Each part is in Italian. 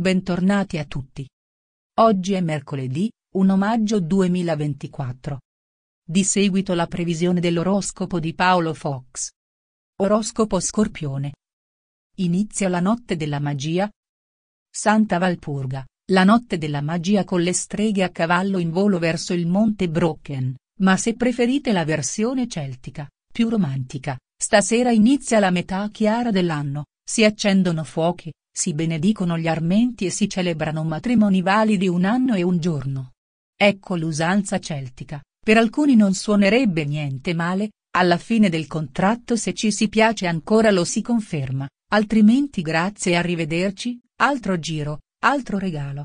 Bentornati a tutti. Oggi è mercoledì, 1 maggio 2024. Di seguito la previsione dell'oroscopo di Paolo Fox. Oroscopo Scorpione. Inizia la notte della magia. Santa Valpurga, la notte della magia con le streghe a cavallo in volo verso il monte Brocken, ma se preferite la versione celtica, più romantica, stasera inizia la metà chiara dell'anno, si accendono fuochi, si benedicono gli armenti e si celebrano matrimoni validi un anno e un giorno. Ecco l'usanza celtica, per alcuni non suonerebbe niente male, alla fine del contratto se ci si piace ancora lo si conferma, altrimenti grazie e arrivederci, altro giro, altro regalo.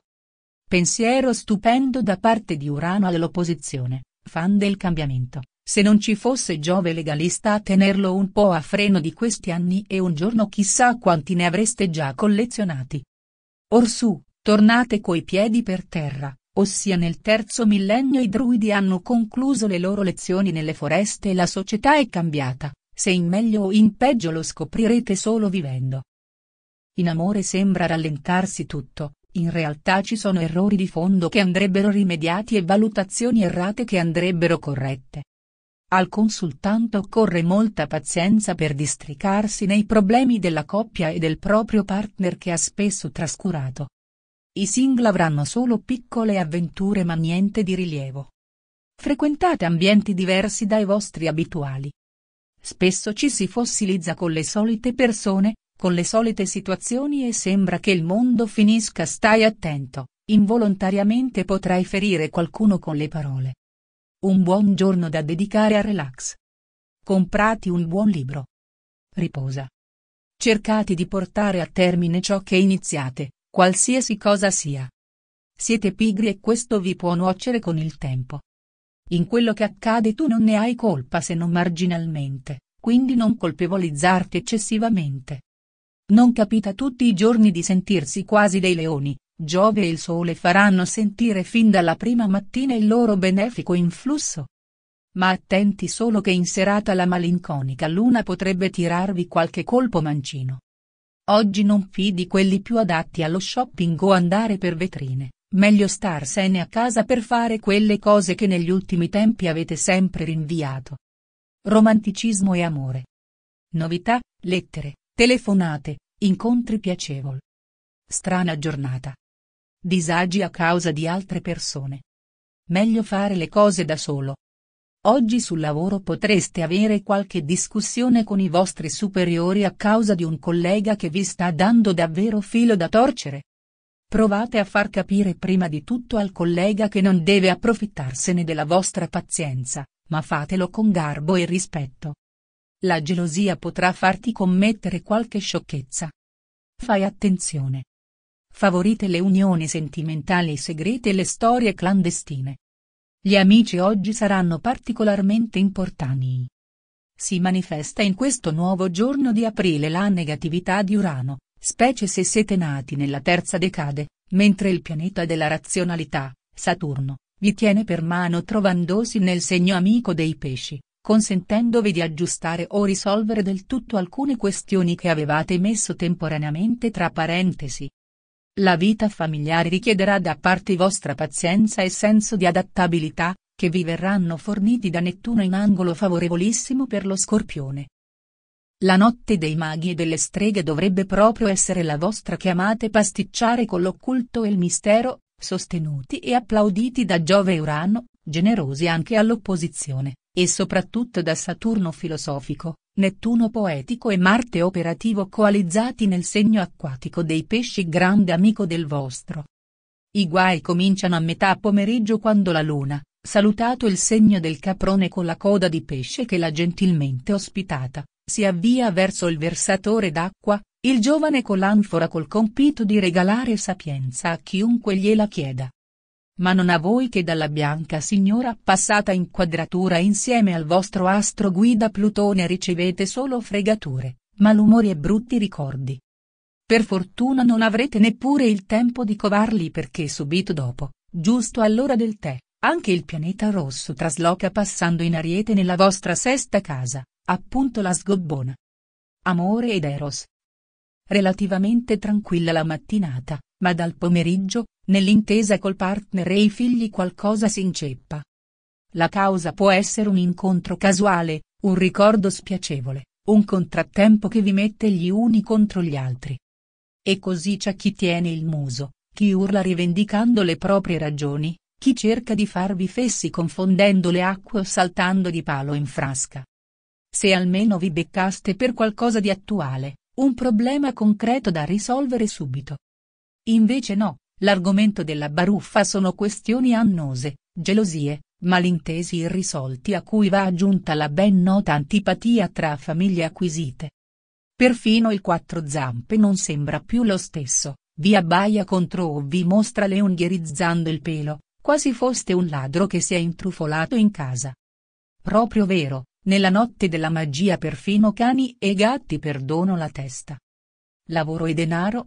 Pensiero stupendo da parte di Urano all'opposizione, fan del cambiamento. Se non ci fosse Giove legalista a tenerlo un po' a freno di questi anni e un giorno chissà quanti ne avreste già collezionati. Orsù, tornate coi piedi per terra, ossia nel terzo millennio i druidi hanno concluso le loro lezioni nelle foreste e la società è cambiata, se in meglio o in peggio lo scoprirete solo vivendo. In amore sembra rallentarsi tutto, in realtà ci sono errori di fondo che andrebbero rimediati e valutazioni errate che andrebbero corrette. Al consultante occorre molta pazienza per districarsi nei problemi della coppia e del proprio partner che ha spesso trascurato. I single avranno solo piccole avventure ma niente di rilievo. Frequentate ambienti diversi dai vostri abituali. Spesso ci si fossilizza con le solite persone, con le solite situazioni e sembra che il mondo finisca stai attento, involontariamente potrai ferire qualcuno con le parole. Un buon giorno da dedicare a relax. Comprati un buon libro. Riposa. Cercate di portare a termine ciò che iniziate, qualsiasi cosa sia. Siete pigri e questo vi può nuocere con il tempo. In quello che accade tu non ne hai colpa se non marginalmente, quindi non colpevolizzarti eccessivamente. Non capita tutti i giorni di sentirsi quasi dei leoni, Giove e il Sole faranno sentire fin dalla prima mattina il loro benefico influsso. Ma attenti solo che in serata la malinconica luna potrebbe tirarvi qualche colpo mancino. Oggi non fidi quelli più adatti allo shopping o andare per vetrine, meglio starsene a casa per fare quelle cose che negli ultimi tempi avete sempre rinviato. Romanticismo e amore. Novità, lettere, telefonate, incontri piacevoli. Strana giornata disagi a causa di altre persone. Meglio fare le cose da solo. Oggi sul lavoro potreste avere qualche discussione con i vostri superiori a causa di un collega che vi sta dando davvero filo da torcere. Provate a far capire prima di tutto al collega che non deve approfittarsene della vostra pazienza, ma fatelo con garbo e rispetto. La gelosia potrà farti commettere qualche sciocchezza. Fai attenzione, favorite le unioni sentimentali segrete e le storie clandestine. Gli amici oggi saranno particolarmente importanti. Si manifesta in questo nuovo giorno di aprile la negatività di Urano, specie se siete nati nella terza decade, mentre il pianeta della razionalità, Saturno, vi tiene per mano trovandosi nel segno amico dei pesci, consentendovi di aggiustare o risolvere del tutto alcune questioni che avevate messo temporaneamente tra parentesi. La vita familiare richiederà da parte vostra pazienza e senso di adattabilità, che vi verranno forniti da Nettuno in angolo favorevolissimo per lo scorpione. La notte dei maghi e delle streghe dovrebbe proprio essere la vostra chiamate pasticciare con l'occulto e il mistero, sostenuti e applauditi da Giove e Urano, generosi anche all'opposizione, e soprattutto da Saturno filosofico, Nettuno poetico e Marte operativo coalizzati nel segno acquatico dei pesci grande amico del vostro. I guai cominciano a metà pomeriggio quando la luna, salutato il segno del caprone con la coda di pesce che l'ha gentilmente ospitata, si avvia verso il versatore d'acqua, il giovane con l'anfora col compito di regalare sapienza a chiunque gliela chieda ma non a voi che dalla bianca signora passata in quadratura insieme al vostro astro guida Plutone ricevete solo fregature, malumori e brutti ricordi. Per fortuna non avrete neppure il tempo di covarli perché subito dopo, giusto all'ora del tè, anche il pianeta rosso trasloca passando in ariete nella vostra sesta casa, appunto la sgobbona. Amore ed Eros. Relativamente tranquilla la mattinata, ma dal pomeriggio, nell'intesa col partner e i figli qualcosa si inceppa. La causa può essere un incontro casuale, un ricordo spiacevole, un contrattempo che vi mette gli uni contro gli altri. E così c'è chi tiene il muso, chi urla rivendicando le proprie ragioni, chi cerca di farvi fessi confondendo le acque o saltando di palo in frasca. Se almeno vi beccaste per qualcosa di attuale, un problema concreto da risolvere subito, Invece no, l'argomento della baruffa sono questioni annose, gelosie, malintesi irrisolti a cui va aggiunta la ben nota antipatia tra famiglie acquisite. Perfino il quattro zampe non sembra più lo stesso, vi abbaia contro o vi mostra le unghie rizzando il pelo, quasi foste un ladro che si è intrufolato in casa. Proprio vero, nella notte della magia perfino cani e gatti perdono la testa. Lavoro e denaro,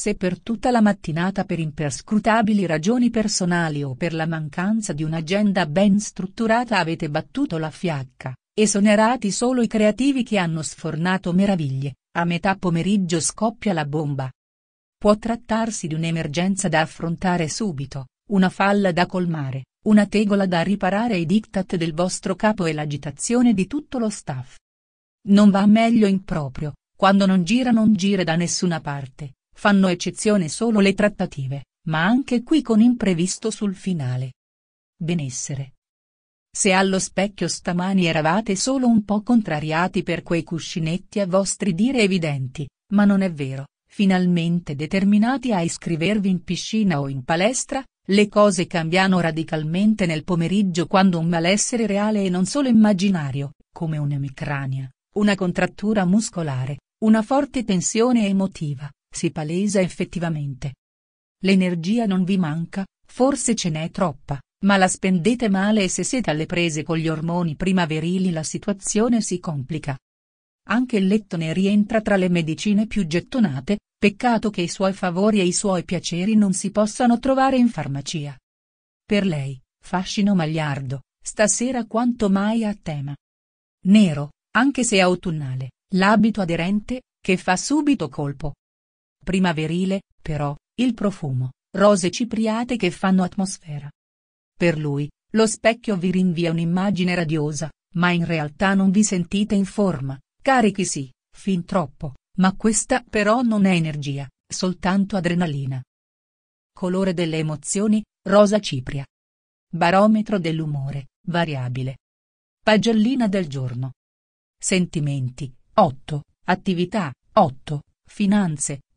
se per tutta la mattinata per imperscrutabili ragioni personali o per la mancanza di un'agenda ben strutturata avete battuto la fiacca, esonerati solo i creativi che hanno sfornato meraviglie, a metà pomeriggio scoppia la bomba. Può trattarsi di un'emergenza da affrontare subito, una falla da colmare, una tegola da riparare i diktat del vostro capo e l'agitazione di tutto lo staff. Non va meglio in proprio, quando non gira non gira da nessuna parte, Fanno eccezione solo le trattative, ma anche qui con imprevisto sul finale. Benessere. Se allo specchio stamani eravate solo un po' contrariati per quei cuscinetti a vostri dire evidenti, ma non è vero, finalmente determinati a iscrivervi in piscina o in palestra, le cose cambiano radicalmente nel pomeriggio quando un malessere reale e non solo immaginario, come un'emicrania, una contrattura muscolare, una forte tensione emotiva, si palesa effettivamente. L'energia non vi manca, forse ce n'è troppa, ma la spendete male e se siete alle prese con gli ormoni primaverili la situazione si complica. Anche il lettone rientra tra le medicine più gettonate, peccato che i suoi favori e i suoi piaceri non si possano trovare in farmacia. Per lei, fascino magliardo, stasera quanto mai a tema. Nero, anche se autunnale, l'abito aderente, che fa subito colpo, Primaverile, però, il profumo, rose cipriate che fanno atmosfera. Per lui, lo specchio vi rinvia un'immagine radiosa, ma in realtà non vi sentite in forma, carichi sì, fin troppo, ma questa però non è energia, soltanto adrenalina. Colore delle emozioni, rosa cipria. Barometro dell'umore, variabile. Pagellina del giorno. Sentimenti, 8, attività, 8, finanze,